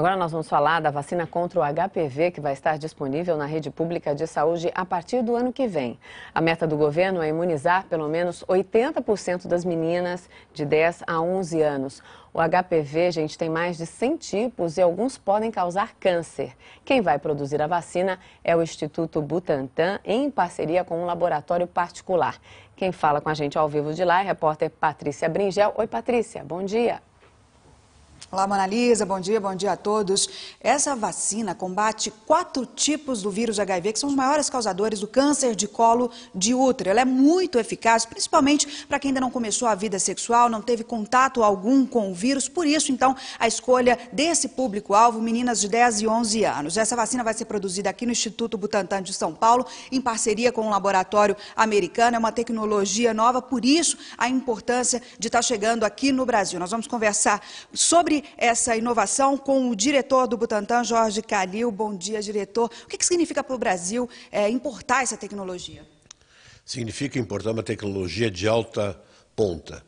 Agora nós vamos falar da vacina contra o HPV, que vai estar disponível na rede pública de saúde a partir do ano que vem. A meta do governo é imunizar pelo menos 80% das meninas de 10 a 11 anos. O HPV, gente, tem mais de 100 tipos e alguns podem causar câncer. Quem vai produzir a vacina é o Instituto Butantan, em parceria com um laboratório particular. Quem fala com a gente ao vivo de lá é a repórter Patrícia Bringel. Oi, Patrícia, bom dia. Olá, Monalisa, bom dia, bom dia a todos. Essa vacina combate quatro tipos do vírus HIV, que são os maiores causadores do câncer de colo de útero. Ela é muito eficaz, principalmente para quem ainda não começou a vida sexual, não teve contato algum com o vírus. Por isso, então, a escolha desse público-alvo, meninas de 10 e 11 anos. Essa vacina vai ser produzida aqui no Instituto Butantan de São Paulo, em parceria com um laboratório americano. É uma tecnologia nova, por isso a importância de estar tá chegando aqui no Brasil. Nós vamos conversar sobre essa inovação com o diretor do Butantan, Jorge Calil. Bom dia, diretor. O que, que significa para o Brasil é, importar essa tecnologia? Significa importar uma tecnologia de alta ponta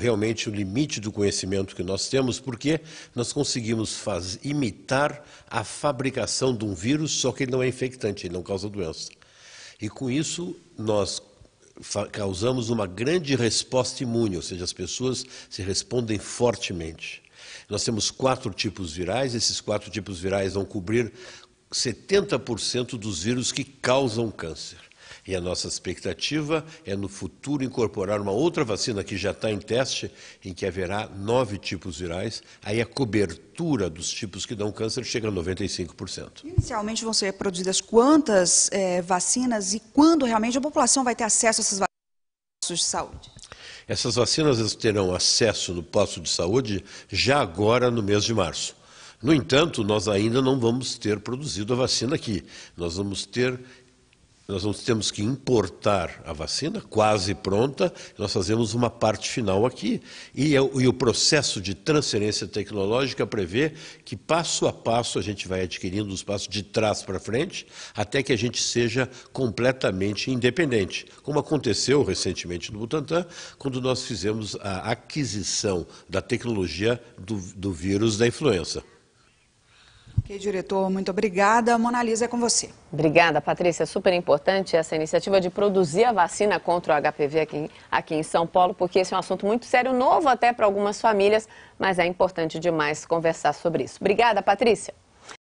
realmente o limite do conhecimento que nós temos, porque nós conseguimos faz, imitar a fabricação de um vírus, só que ele não é infectante, ele não causa doença. E com isso, nós causamos uma grande resposta imune, ou seja, as pessoas se respondem fortemente. Nós temos quatro tipos virais, esses quatro tipos virais vão cobrir 70% dos vírus que causam câncer. E a nossa expectativa é, no futuro, incorporar uma outra vacina que já está em teste, em que haverá nove tipos virais. Aí a cobertura dos tipos que dão câncer chega a 95%. Inicialmente vão ser produzidas quantas é, vacinas e quando realmente a população vai ter acesso a essas vacinas de saúde? Essas vacinas terão acesso no posto de saúde já agora no mês de março. No entanto, nós ainda não vamos ter produzido a vacina aqui. Nós vamos ter nós temos que importar a vacina quase pronta, nós fazemos uma parte final aqui. E, é e o processo de transferência tecnológica prevê que passo a passo a gente vai adquirindo os passos de trás para frente, até que a gente seja completamente independente, como aconteceu recentemente no Butantan, quando nós fizemos a aquisição da tecnologia do, do vírus da influenza. Ok, diretor, muito obrigada. Monalisa, é com você. Obrigada, Patrícia. É super importante essa iniciativa de produzir a vacina contra o HPV aqui, aqui em São Paulo, porque esse é um assunto muito sério, novo até para algumas famílias, mas é importante demais conversar sobre isso. Obrigada, Patrícia.